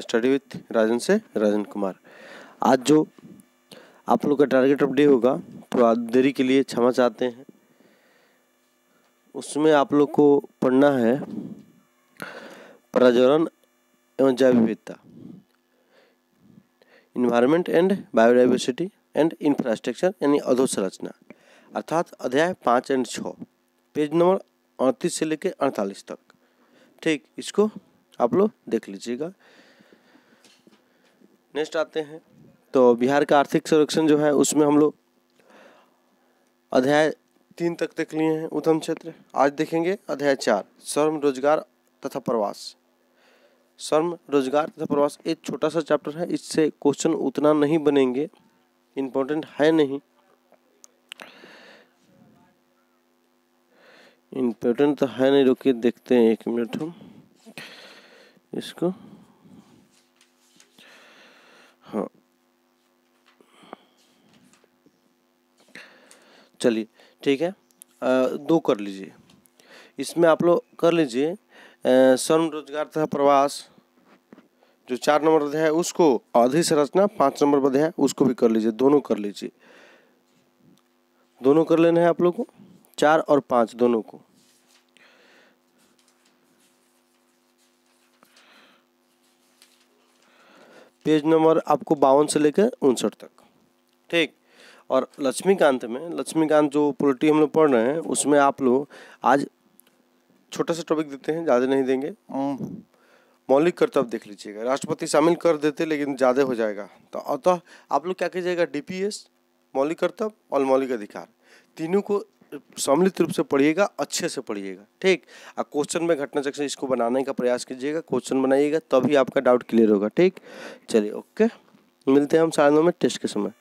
Study with राजन से राजन कुमार आज जो आप लोग का टारगेट अपडे होगा तो आज देरी के लिए क्षमा चाहते हैं उसमें आप लोग को पढ़ना है पर्यावरण एवं जैव विविधता environment and biodiversity and infrastructure यानी अधोसंरचना अर्थात अध्याय पाँच एंड छः पेज नंबर अड़तीस से लेकर अड़तालीस तक ठीक इसको आप लोग देख लीजिएगा नेक्स्ट आते हैं तो बिहार का आर्थिक संरक्षण जो है उसमें हम लोग अध्याय तीन तक देख लिए हैं उत्तम क्षेत्र आज देखेंगे अध्याय चार स्वर्म रोजगार तथा प्रवास स्वर्म रोजगार तथा प्रवास एक छोटा सा चैप्टर है इससे क्वेश्चन उतना नहीं बनेंगे इम्पोर्टेंट है नहीं इम्पोर्टेंट तो है नहीं रुकिए देखते हैं एक मिनट हम इसको चलिए ठीक है आ, दो कर लीजिए इसमें आप लोग कर लीजिए स्वर्ण रोजगार तथा प्रवास जो चार नंबर अध्याय है उसको आधी संरचना पाँच नंबर अध्याय है उसको भी कर लीजिए दोनों कर लीजिए दोनों कर लेना है आप लोग को चार और पाँच दोनों को पेज नंबर आपको बावन से लेकर उनसठ तक ठीक और लक्ष्मीकांत में लक्ष्मीकांत जो पोलिटी हम लोग पढ़ रहे हैं उसमें आप लोग आज छोटा सा टॉपिक देते हैं ज़्यादा नहीं देंगे हम्म। मौलिक कर्तव्य देख लीजिएगा राष्ट्रपति शामिल कर देते लेकिन ज़्यादा हो जाएगा तो अतः तो आप लोग क्या कीजिएगा डी पी एस मौलिक कर्तव्य और मौलिक अधिकार तीनों को सम्मिलित रूप से पढ़िएगा अच्छे से पढ़िएगा ठीक और क्वेश्चन में घटना चक्र इसको बनाने का प्रयास कीजिएगा क्वेश्चन बनाइएगा तभी आपका डाउट क्लियर होगा ठीक चलिए ओके मिलते हैं हम साढ़े नौ में टेस्ट के समय